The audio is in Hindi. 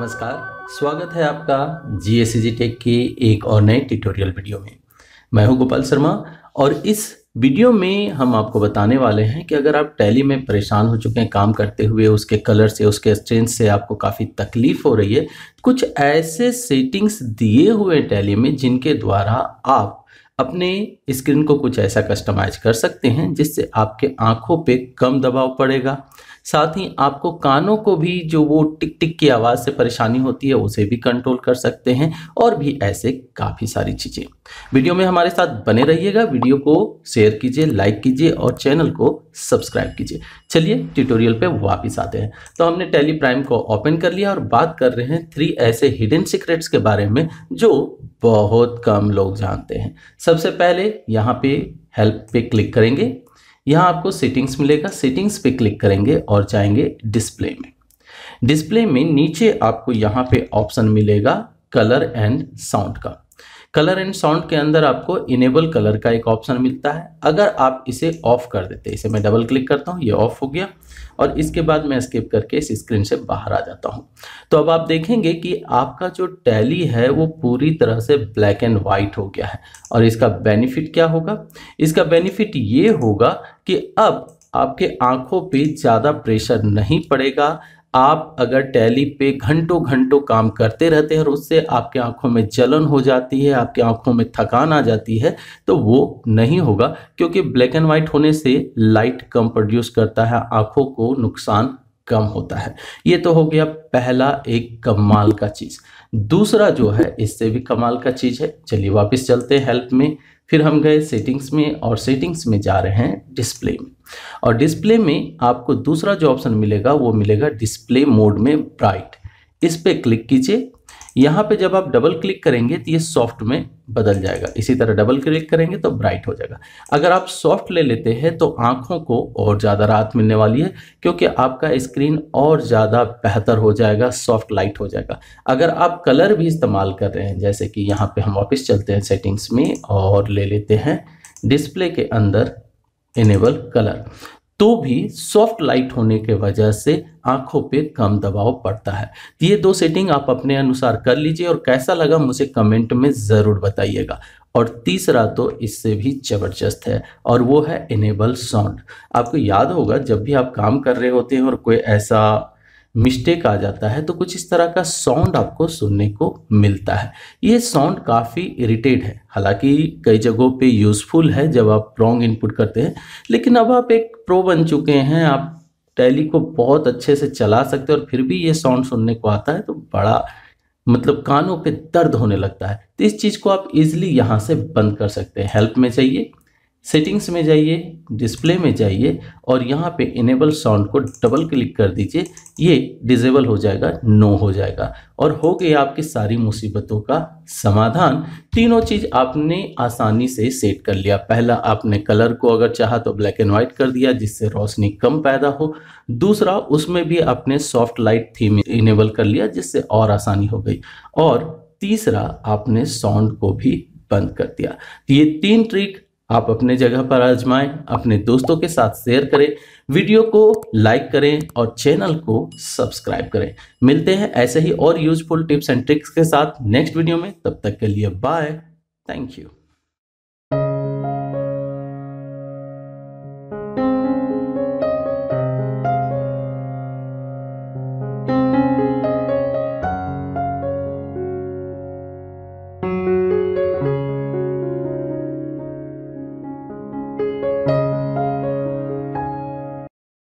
नमस्कार स्वागत है आपका जी एस टेक के एक और नए ट्यूटोरियल वीडियो में मैं हूं गोपाल शर्मा और इस वीडियो में हम आपको बताने वाले हैं कि अगर आप टैली में परेशान हो चुके हैं काम करते हुए उसके कलर से उसके स्ट्रेंथ से आपको काफ़ी तकलीफ हो रही है कुछ ऐसे सेटिंग्स दिए हुए टैली में जिनके द्वारा आप अपने स्क्रीन को कुछ ऐसा कस्टमाइज कर सकते हैं जिससे आपके आंखों पे कम दबाव पड़ेगा साथ ही आपको कानों को भी जो वो टिक टिक की आवाज़ से परेशानी होती है उसे भी कंट्रोल कर सकते हैं और भी ऐसे काफ़ी सारी चीज़ें वीडियो में हमारे साथ बने रहिएगा वीडियो को शेयर कीजिए लाइक कीजिए और चैनल को सब्सक्राइब कीजिए चलिए ट्यूटोरियल पे वापस आते हैं तो हमने टेली प्राइम को ओपन कर लिया और बात कर रहे हैं थ्री ऐसे हिडन सीक्रेट्स के बारे में जो बहुत कम लोग जानते हैं सबसे पहले यहाँ पे हेल्प पे क्लिक करेंगे यहाँ आपको सेटिंग्स मिलेगा सेटिंग्स पे क्लिक करेंगे और जाएंगे डिस्प्ले में डिस्प्ले में नीचे आपको यहाँ पे ऑप्शन मिलेगा कलर एंड साउंड का कलर एंड साउंड के अंदर आपको इनेबल कलर का एक ऑप्शन मिलता है अगर आप इसे ऑफ कर देते इसे मैं डबल क्लिक करता हूँ ये ऑफ हो गया और इसके बाद मैं स्किप करके इस स्क्रीन से बाहर आ जाता हूँ तो अब आप देखेंगे कि आपका जो टैली है वो पूरी तरह से ब्लैक एंड वाइट हो गया है और इसका बेनिफिट क्या होगा इसका बेनिफिट ये होगा कि अब आपके आंखों पे ज़्यादा प्रेशर नहीं पड़ेगा आप अगर टैली पे घंटों घंटों काम करते रहते हैं और उससे आपके आंखों में जलन हो जाती है आपके आंखों में थकान आ जाती है तो वो नहीं होगा क्योंकि ब्लैक एंड वाइट होने से लाइट कम प्रोड्यूस करता है आंखों को नुकसान कम होता है ये तो हो गया पहला एक कमाल का चीज़ दूसरा जो है इससे भी कमाल का चीज़ है चलिए वापस चलते हैं हेल्प में फिर हम गए सेटिंग्स में और सेटिंग्स में जा रहे हैं डिस्प्ले में और डिस्प्ले में आपको दूसरा जो ऑप्शन मिलेगा वो मिलेगा डिस्प्ले मोड में ब्राइट इस पर क्लिक कीजिए यहाँ पे जब आप डबल क्लिक करेंगे तो ये सॉफ्ट में बदल जाएगा इसी तरह डबल क्लिक करेंगे तो ब्राइट हो जाएगा अगर आप सॉफ्ट ले लेते हैं तो आँखों को और ज़्यादा राहत मिलने वाली है क्योंकि आपका स्क्रीन और ज़्यादा बेहतर हो जाएगा सॉफ्ट लाइट हो जाएगा अगर आप कलर भी इस्तेमाल कर रहे हैं जैसे कि यहाँ पर हम वापस चलते हैं सेटिंग्स में और ले लेते हैं डिस्प्ले के अंदर इनेबल कलर तो भी सॉफ्ट लाइट होने के वजह से आंखों पे कम दबाव पड़ता है ये दो सेटिंग आप अपने अनुसार कर लीजिए और कैसा लगा मुझे कमेंट में ज़रूर बताइएगा और तीसरा तो इससे भी ज़बरदस्त है और वो है इनेबल साउंड आपको याद होगा जब भी आप काम कर रहे होते हैं और कोई ऐसा मिस्टेक आ जाता है तो कुछ इस तरह का साउंड आपको सुनने को मिलता है ये साउंड काफ़ी इरिटेट है हालांकि कई जगहों पे यूज़फुल है जब आप रॉन्ग इनपुट करते हैं लेकिन अब आप एक प्रो बन चुके हैं आप टैली को बहुत अच्छे से चला सकते हैं और फिर भी ये साउंड सुनने को आता है तो बड़ा मतलब कानों पे दर्द होने लगता है तो इस चीज़ को आप इजीली यहाँ से बंद कर सकते हैं हेल्प में चाहिए सेटिंग्स में जाइए डिस्प्ले में जाइए और यहाँ पे इनेबल साउंड को डबल क्लिक कर दीजिए ये डिजेबल हो जाएगा नो हो जाएगा और हो गया आपकी सारी मुसीबतों का समाधान तीनों चीज़ आपने आसानी से सेट कर लिया पहला आपने कलर को अगर चाहा तो ब्लैक एंड वाइट कर दिया जिससे रोशनी कम पैदा हो दूसरा उसमें भी आपने सॉफ्ट लाइट थीम इनेबल कर लिया जिससे और आसानी हो गई और तीसरा आपने साउंड को भी बंद कर दिया ये तीन ट्रिक आप अपने जगह पर आजमाएं अपने दोस्तों के साथ शेयर करें वीडियो को लाइक करें और चैनल को सब्सक्राइब करें मिलते हैं ऐसे ही और यूजफुल टिप्स एंड ट्रिक्स के साथ नेक्स्ट वीडियो में तब तक के लिए बाय थैंक यू